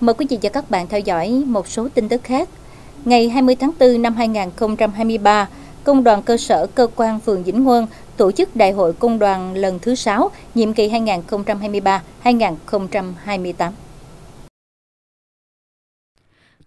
Mời quý vị và các bạn theo dõi một số tin tức khác. Ngày 20 tháng 4 năm 2023, Công đoàn cơ sở cơ quan phường Vĩnh Nguồn tổ chức Đại hội Công đoàn lần thứ 6, nhiệm kỳ 2023-2028.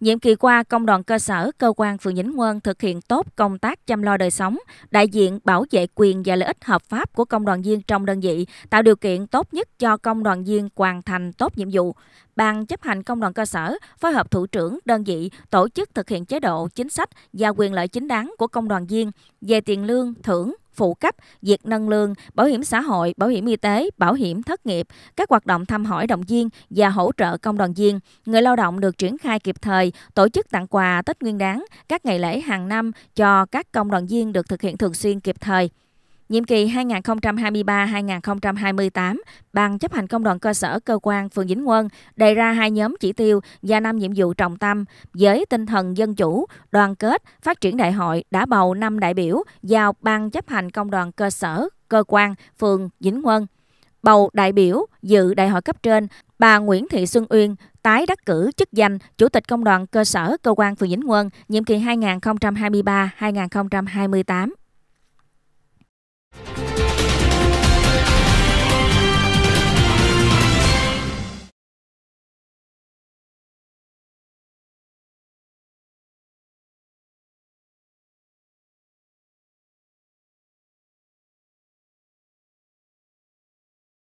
Nhiệm kỳ qua, công đoàn cơ sở, cơ quan phường Vĩnh Quân thực hiện tốt công tác chăm lo đời sống, đại diện bảo vệ quyền và lợi ích hợp pháp của công đoàn viên trong đơn vị, tạo điều kiện tốt nhất cho công đoàn viên hoàn thành tốt nhiệm vụ. Ban chấp hành công đoàn cơ sở phối hợp thủ trưởng đơn vị tổ chức thực hiện chế độ, chính sách và quyền lợi chính đáng của công đoàn viên về tiền lương, thưởng, phụ cấp, việc nâng lương, bảo hiểm xã hội, bảo hiểm y tế, bảo hiểm thất nghiệp, các hoạt động thăm hỏi động viên và hỗ trợ công đoàn viên. Người lao động được triển khai kịp thời, tổ chức tặng quà Tết Nguyên đán, các ngày lễ hàng năm cho các công đoàn viên được thực hiện thường xuyên kịp thời. Nhiệm kỳ 2023-2028, Ban chấp hành Công đoàn cơ sở cơ quan phường Vĩnh Quân đề ra hai nhóm chỉ tiêu và năm nhiệm vụ trọng tâm với tinh thần dân chủ, đoàn kết, phát triển đại hội đã bầu năm đại biểu vào Ban chấp hành Công đoàn cơ sở cơ quan phường Vĩnh Quân. Bầu đại biểu dự đại hội cấp trên, bà Nguyễn Thị Xuân Uyên, tái đắc cử chức danh Chủ tịch Công đoàn cơ sở cơ quan phường Vĩnh Quân nhiệm kỳ 2023-2028.